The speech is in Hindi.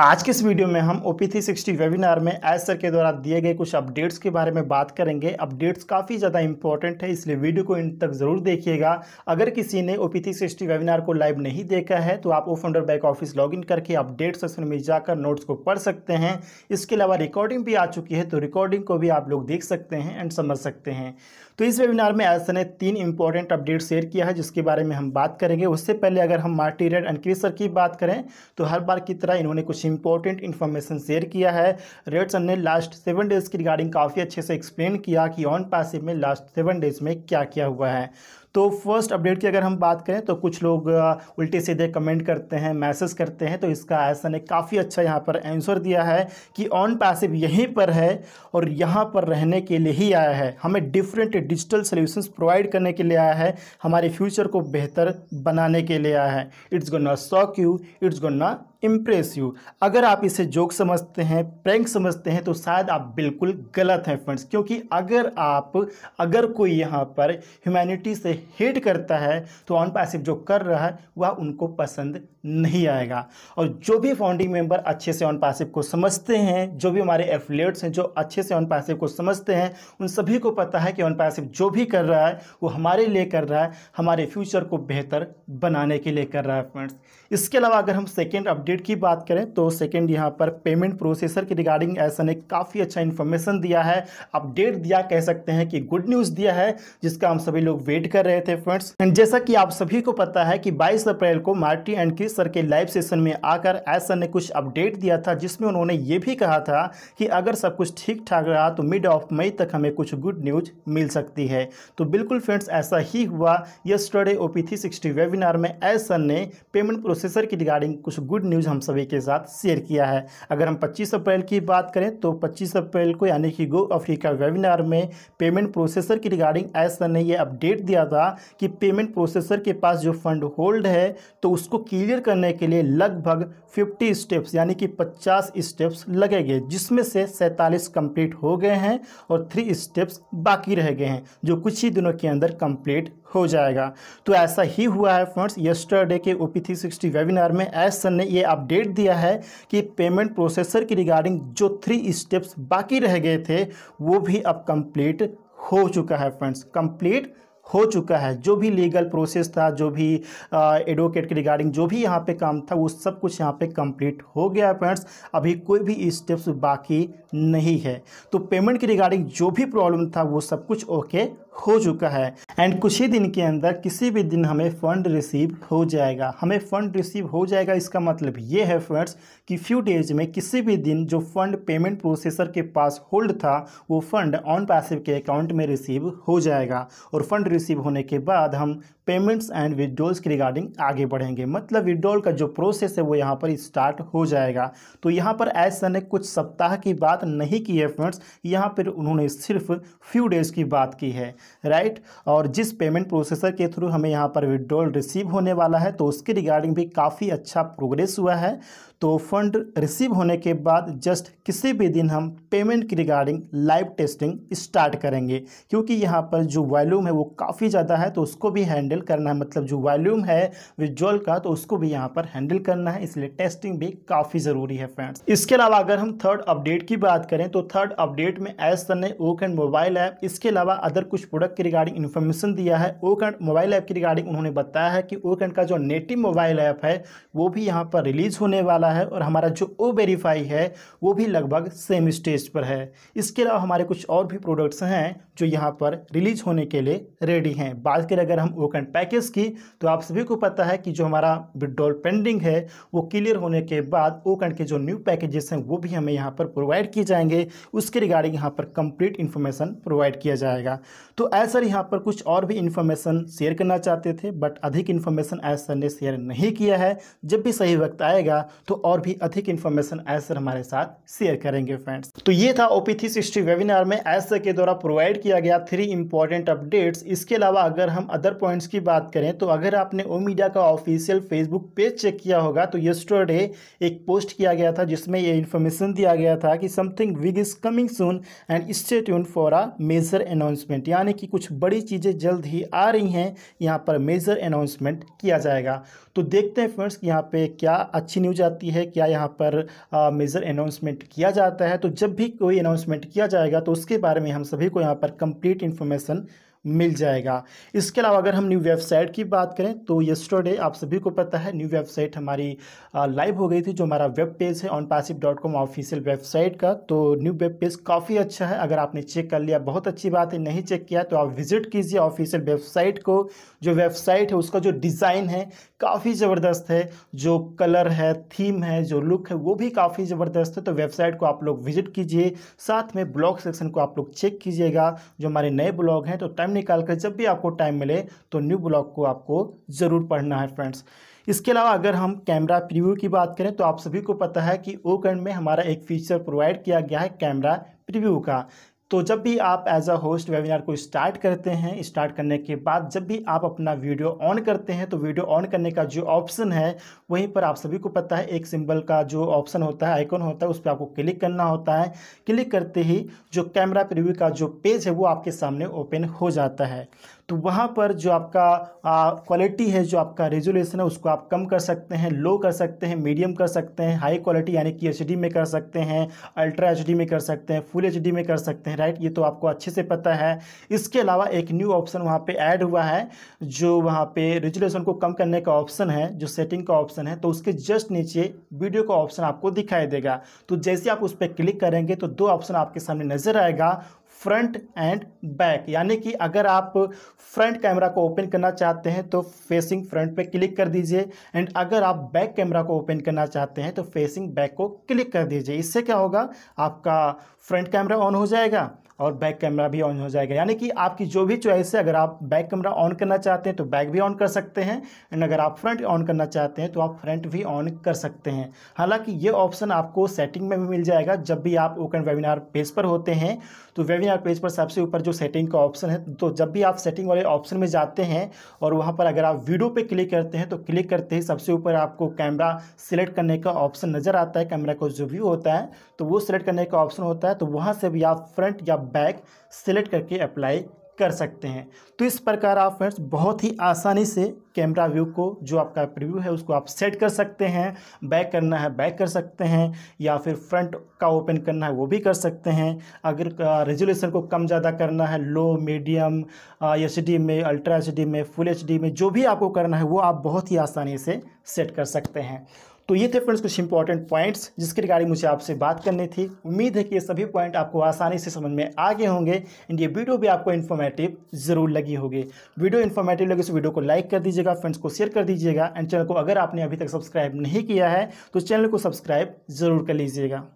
आज के इस वीडियो में हम O P three sixty webinar में एज सर के द्वारा दिए गए कुछ अपडेट्स के बारे में बात करेंगे अपडेट्स काफ़ी ज़्यादा इंपॉर्टेंट है इसलिए वीडियो को इन तक ज़रूर देखिएगा अगर किसी ने O P three sixty webinar को लाइव नहीं देखा है तो आप O founder back office login करके अपडेट सेक्शन में जाकर नोट्स को पढ़ सकते हैं इसके अलावा रिकॉर्डिंग भी आ चुकी है तो रिकॉर्डिंग को भी आप लोग देख सकते हैं एंड समझ सकते हैं तो इस वेबिनार में आज ने तीन इंपॉर्टेंट अपडेट शेयर किया है जिसके बारे में हम बात करेंगे उससे पहले अगर हम मार्टी रेड एनक्रेसर की बात करें तो हर बार की तरह इन्होंने कुछ इंपॉर्टेंट इन्फॉर्मेशन शेयर किया है रेड सन ने लास्ट सेवन डेज़ की रिगार्डिंग काफ़ी अच्छे से एक्सप्लेन किया कि ऑन पासिव में लास्ट सेवन डेज़ में क्या क्या हुआ है तो फर्स्ट अपडेट की अगर हम बात करें तो कुछ लोग उल्टे सीधे कमेंट करते हैं मैसेज करते हैं तो इसका ऐसा ने काफ़ी अच्छा यहाँ पर आंसर दिया है कि ऑन पैसिव यहीं पर है और यहाँ पर रहने के लिए ही आया है हमें डिफरेंट डिजिटल सोल्यूशंस प्रोवाइड करने के लिए आया है हमारे फ्यूचर को बेहतर बनाने के लिए आया है it's gonna shock you it's gonna impress you अगर आप इसे जोक समझते हैं प्रैंक समझते हैं तो शायद आप बिल्कुल गलत हैं फ्रेंड्स क्योंकि अगर आप अगर कोई यहाँ पर ह्यूमैनिटी से हेट करता है तो ऑन पैसिव जो कर रहा है वह उनको पसंद नहीं आएगा और जो भी फाउंडिंग मेंबर अच्छे से ऑन पैसिव को समझते हैं जो भी हमारे एफिलेट्स हैं जो अच्छे से ऑन पैसिव को समझते हैं उन सभी को पता है कि ऑन पैसिव जो भी कर रहा है वो हमारे लिए कर रहा है हमारे फ्यूचर को बेहतर बनाने के लिए कर रहा है फ्रेंड्स इसके अलावा अगर हम सेकेंड अपडेट अपडेट की बात करें तो सेकंड यहाँ पर पेमेंट प्रोसेसर के रिगार्डिंग ऐसा ने काफ़ी अच्छा इन्फॉर्मेशन दिया है अपडेट दिया कह सकते हैं कि गुड न्यूज़ दिया है जिसका हम सभी लोग वेट कर रहे थे फ्रेंड्स एंड जैसा कि आप सभी को पता है कि 22 अप्रैल को मार्टी एंड क्रिस सर के लाइव सेशन में आकर ऐसा ने कुछ अपडेट दिया था जिसमें उन्होंने ये भी कहा था कि अगर सब कुछ ठीक ठाक रहा तो मिड ऑफ मई तक हमें कुछ गुड न्यूज मिल सकती है तो बिल्कुल फ्रेंड्स ऐसा ही हुआ yesterday O P three webinar में एसन ने पेमेंट प्रोसेसर की रिगार्डिंग कुछ गुड न्यूज न्यूज़ हम सभी के साथ शेयर किया है अगर हम 25 अप्रैल की बात करें तो 25 अप्रैल को यानी कि गो अफ्रीका वेबिनार में पेमेंट प्रोसेसर की रिगार्डिंग ऐसा ने यह अपडेट दिया था कि पेमेंट प्रोसेसर के पास जो फंड होल्ड है तो उसको क्लियर करने के लिए लगभग फिफ्टी स्टेप्स यानी कि पचास स्टेप्स लगेंगे जिसमें से सैंतालीस कंप्लीट हो गए हैं और थ्री स्टेप्स बाकी रह गए हैं जो कुछ ही दिनों के अंदर कंप्लीट हो जाएगा तो ऐसा ही हुआ है फ्रेंड्स यस्टरडे के O P three sixty webinar में एस सन ने ये अपडेट दिया है कि पेमेंट प्रोसेसर की रिगार्डिंग जो थ्री स्टेप्स बाकी रह गए थे वो भी अब कंप्लीट हो चुका है फ्रेंड्स कंप्लीट हो चुका है जो भी लीगल प्रोसेस था जो भी एडवोकेट के रिगार्डिंग जो भी यहाँ पे काम था वो सब कुछ यहाँ पे कंप्लीट हो गया है फ्रेंड्स अभी कोई भी स्टेप्स बाकी नहीं है तो पेमेंट के रिगार्डिंग जो भी प्रॉब्लम था वो सब कुछ ओके हो चुका है एंड कुछ ही दिन के अंदर किसी भी दिन हमें फ़ंड रिसीव हो जाएगा हमें फ़ंड रिसीव हो जाएगा इसका मतलब ये है फ्रेंड्स कि फ्यू डेज में किसी भी दिन जो फ़ंड पेमेंट प्रोसेसर के पास होल्ड था वो फ़ंड ऑन पैसिव के अकाउंट में रिसीव हो जाएगा और फ़ंड रिसीव होने के बाद हम पेमेंट्स एंड विदड्रॉल्स के रिगार्डिंग आगे बढ़ेंगे मतलब विदड्रॉल का जो प्रोसेस है वो यहाँ पर स्टार्ट हो जाएगा तो यहाँ पर ऐसा ने कुछ सप्ताह की बात नहीं की है फ्रेंड्स यहाँ पर उन्होंने सिर्फ फ्यू डेज की बात की है राइट और जिस पेमेंट प्रोसेसर के थ्रू हमें यहाँ पर विदड्रॉल रिसीव होने वाला है तो उसके रिगार्डिंग भी काफ़ी अच्छा प्रोग्रेस हुआ है तो फंड रिसीव होने के बाद जस्ट किसी भी दिन हम पेमेंट की रिगार्डिंग लाइव टेस्टिंग स्टार्ट करेंगे क्योंकि यहाँ पर जो वॉल्यूम है वो काफ़ी ज़्यादा है तो उसको भी हैंडल करना है मतलब जो वॉल्यूम है विजुअल का तो उसको भी यहाँ पर हैंडल करना है इसलिए टेस्टिंग भी काफ़ी ज़रूरी है फ्रेंड्स इसके अलावा अगर हम थर्ड अपडेट की बात करें तो थर्ड अपडेट में एस सर ने ओक एंड मोबाइल ऐप इसके अलावा अदर कुछ प्रोडक्ट की रिगार्डिंग इन्फॉर्मेशन दिया है ओक एंड मोबाइल ऐप की रिगार्डिंग उन्होंने बताया है कि ओक एंड का जो नेटिव मोबाइल ऐप है वो भी यहाँ पर रिलीज होने वाला वाला है और हमारा जो ओ वेरीफाई है वो भी लगभग सेम स्टेज पर है इसके अलावा हमारे कुछ और भी प्रोडक्ट्स हैं जो यहाँ पर रिलीज होने के लिए रेडी हैं बात करें अगर हम ओकन पैकेज की तो आप सभी को पता है कि जो हमारा विड्रॉल पेंडिंग है वो क्लियर होने के बाद ओकन के जो न्यू पैकेजेस हैं वो भी हमें यहाँ पर प्रोवाइड किए जाएंगे उसके रिगार्डिंग यहाँ पर कंप्लीट इन्फॉर्मेशन प्रोवाइड किया जाएगा तो ऐसा यहाँ पर कुछ और भी इन्फॉर्मेशन शेयर करना चाहते थे बट अधिक इन्फॉर्मेशन ऐसा ने शेयर नहीं किया है जब भी सही वक्त आएगा तो और भी अधिक इन्फॉर्मेशन एज हमारे साथ शेयर करेंगे फ्रेंड्स तो ये था ओपी थ्री सिक्सटी वेबिनार में एज के द्वारा प्रोवाइड किया गया थ्री इंपॉर्टेंट अपडेट्स इसके अलावा अगर हम अदर पॉइंट्स की बात करें तो अगर आपने ओ मीडिया का ऑफिशियल फेसबुक पेज चेक किया होगा तो येस्टरडे एक पोस्ट किया गया था जिसमें यह इन्फॉर्मेशन दिया गया था कि something big is coming soon and stay tune for a major announcement यानी कि कुछ बड़ी चीज़ें जल्द ही आ रही हैं यहाँ पर मेजर अनाउंसमेंट किया जाएगा तो देखते हैं फ्रेंड्स यहाँ पे क्या अच्छी न्यूज आती है जाती है क्या यहाँ पर मेजर अनाउंसमेंट किया जाता है तो जब भी कोई अनाउंसमेंट किया जाएगा तो उसके बारे में हम सभी को यहाँ पर कंप्लीट इन्फॉर्मेशन मिल जाएगा इसके अलावा अगर हम न्यू वेबसाइट की बात करें तो येस्टरडे आप सभी को पता है न्यू वेबसाइट हमारी लाइव हो गई थी जो हमारा वेब पेज है on passive dot com official website का तो न्यू वेब पेज काफ़ी अच्छा है अगर आपने चेक कर लिया बहुत अच्छी बात है नहीं चेक किया तो आप विजिट कीजिए ऑफिशियल वेबसाइट को जो वेबसाइट है उसका जो डिज़ाइन है काफ़ी ज़बरदस्त है जो कलर है थीम है जो लुक है वो भी काफ़ी ज़बरदस्त है तो वेबसाइट को आप लोग विजिट कीजिए साथ में ब्लॉग सेक्शन को आप लोग चेक कीजिएगा जो हमारे नए ब्लॉग हैं तो टाइम निकाल कर जब भी आपको टाइम मिले तो न्यू ब्लॉग को आपको ज़रूर पढ़ना है फ्रेंड्स इसके अलावा अगर हम कैमरा प्रीव्यू की बात करें तो आप सभी को पता है कि ओकंड में हमारा एक फीचर प्रोवाइड किया गया है कैमरा प्रीव्यू का तो जब भी आप एज अ होस्ट वेबिनार को स्टार्ट करते हैं स्टार्ट करने के बाद जब भी आप अपना वीडियो ऑन करते हैं तो वीडियो ऑन करने का जो ऑप्शन है वहीं पर आप सभी को पता है एक सिंबल का जो ऑप्शन होता है आइकॉन होता है उस पर आपको क्लिक करना होता है क्लिक करते ही जो कैमरा प्रिव्यू का जो पेज है वो आपके सामने ओपन हो जाता है तो वहाँ पर जो आपका क्वालिटी है जो आपका रेजोल्यूशन है उसको आप कम कर सकते हैं लो कर सकते हैं मीडियम कर सकते हैं हाई क्वालिटी यानी कि एच में कर सकते हैं अल्ट्रा एच में कर सकते हैं फुल एच में कर सकते हैं हैं राइट ये तो आपको अच्छे से पता है इसके अलावा एक न्यू ऑप्शन वहाँ पे ऐड हुआ है जो वहाँ पे रेजुलेशन को कम करने का ऑप्शन है जो सेटिंग का ऑप्शन है तो उसके जस्ट नीचे वीडियो का ऑप्शन आपको दिखाई देगा तो जैसे आप उस पर क्लिक करेंगे तो दो ऑप्शन आपके सामने नज़र आएगा फ्रंट एंड बैक यानी कि अगर आप फ्रंट कैमरा को ओपन करना चाहते हैं तो फेसिंग फ्रंट पे क्लिक कर दीजिए एंड अगर आप बैक कैमरा को ओपन करना चाहते हैं तो फेसिंग बैक को क्लिक कर दीजिए इससे क्या होगा आपका फ्रंट कैमरा ऑन हो जाएगा और बैक कैमरा भी ऑन हो जाएगा यानी कि आपकी जो भी चॉइस है अगर आप बैक कैमरा ऑन करना चाहते हैं तो बैक भी ऑन कर सकते हैं एंड अगर आप फ्रंट ऑन करना चाहते हैं तो आप फ्रंट भी ऑन कर सकते हैं हालांकि ये ऑप्शन आपको सेटिंग में भी मिल जाएगा जब भी आप ओकन वेबिनार पेज पर होते हैं तो वेबिनार पेज पर सबसे ऊपर जो सेटिंग का ऑप्शन है तो जब भी आप सेटिंग वाले ऑप्शन में जाते हैं और वहाँ पर अगर आप वीडियो पर क्लिक करते हैं तो क्लिक करते ही सबसे ऊपर आपको कैमरा सिलेक्ट करने का ऑप्शन नज़र आता है कैमरा का जो व्यू होता है तो वो सिलेक्ट करने का ऑप्शन होता है तो वहाँ से भी आप फ्रंट या बैक सेलेक्ट करके अप्लाई कर सकते हैं तो इस प्रकार आप फ्रेंड्स बहुत ही आसानी से कैमरा व्यू को जो आपका प्रीव्यू है उसको आप सेट कर सकते हैं बैक करना है बैक कर सकते हैं या फिर फ्रंट का ओपन करना है वो भी कर सकते हैं अगर रेजोल्यूशन को कम ज़्यादा करना है लो मीडियम एच में अल्ट्रा एच में फुल एच में जो भी आपको करना है वो आप बहुत ही आसानी से सेट कर सकते हैं तो ये थे फ्रेंड्स कुछ इंपॉर्टेंट पॉइंट्स जिसके रिगार्डिंग मुझे आपसे बात करनी थी उम्मीद है कि ये सभी पॉइंट आपको आसानी से समझ में आ गए होंगे एंड ये वीडियो भी आपको इन्फॉर्मेटिव जरूर लगी होगी वीडियो इन्फॉर्मेटिव लगे तो वीडियो को लाइक कर दीजिएगा फ्रेंड्स को शेयर कर दीजिएगा एंड चैनल को अगर आपने अभी तक सब्सक्राइब नहीं किया है तो चैनल को सब्सक्राइब जरूर कर लीजिएगा